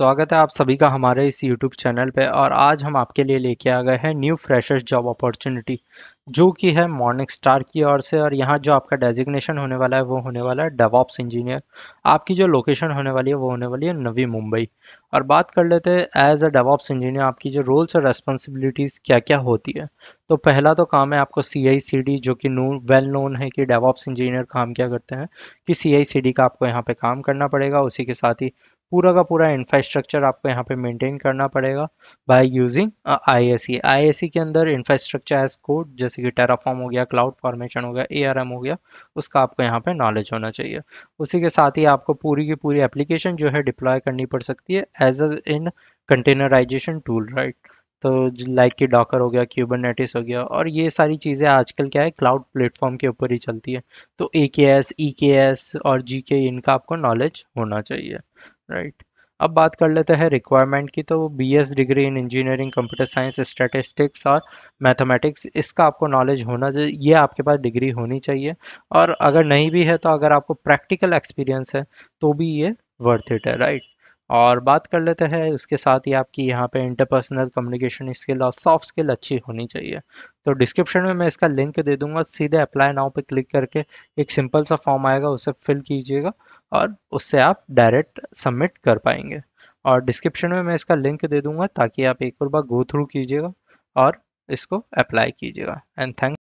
स्वागत है आप सभी का हमारे इस YouTube चैनल पे और आज हम आपके लिए लेके आ गए हैं न्यू फ्रेशर्स जॉब अपॉर्चुनिटी जो कि है मॉर्निंग स्टार की ओर से और यहाँ जो आपका डेजिग्नेशन होने वाला है वो होने वाला है डेवॉप्स इंजीनियर आपकी जो लोकेशन होने वाली है वो होने वाली है नवी मुंबई और बात कर लेते हैं एज अ डेवॉप्स इंजीनियर आपकी जो रोल्स और रेस्पॉन्सिबिलिटीज़ क्या क्या होती है तो पहला तो काम है आपको सी आई सी डी जो कि नो वेल नोन है कि डेवॉप्स इंजीनियर काम क्या करते हैं कि सी आई सी डी का आपको यहाँ पे काम करना पड़ेगा उसी के साथ ही पूरा का पूरा इंफ्रास्ट्रक्चर आपको यहाँ पे मेंटेन करना पड़ेगा बाय यूजिंग आईएसई आईएसई के अंदर इंफ्रास्ट्रक्चर एज कोड जैसे कि टेराफॉर्म हो गया क्लाउड फॉर्मेशन हो गया एआरएम हो गया उसका आपको यहाँ पे नॉलेज होना चाहिए उसी के साथ ही आपको पूरी की पूरी एप्लीकेशन जो है डिप्लॉय करनी पड़ सकती है as a in containerisation tool right तो लाइक की डॉकर हो गया नेटिस हो गया और ये सारी चीज़ें आजकल क्या है क्लाउड प्लेटफॉर्म के ऊपर ही चलती है तो ए के एस ई के एस और जी के इनका आपको नॉलेज होना चाहिए राइट अब बात कर लेते हैं रिक्वायरमेंट की तो B S degree in engineering computer science statistics और मैथमेटिक्स इसका आपको नॉलेज होना ये आपके पास डिग्री होनी चाहिए और अगर नहीं भी है तो अगर आपको प्रैक्टिकल एक्सपीरियंस है तो भी ये वर्थ इट है राइट और बात कर लेते हैं उसके साथ ही आपकी यहाँ पे इंटरपर्सनल कम्युनिकेशन स्किल और सॉफ्ट स्किल अच्छी होनी चाहिए तो डिस्क्रिप्शन में मैं इसका लिंक दे दूंगा सीधे अप्लाई नाउ पे क्लिक करके एक सिंपल सा फॉर्म आएगा उसे फिल कीजिएगा और उससे आप डायरेक्ट सबमिट कर पाएंगे और डिस्क्रिप्शन में मैं इसका लिंक दे दूंगा ताकि आप एक और बार गो थ्रू कीजिएगा और इसको अप्लाई कीजिएगा एंड थैंक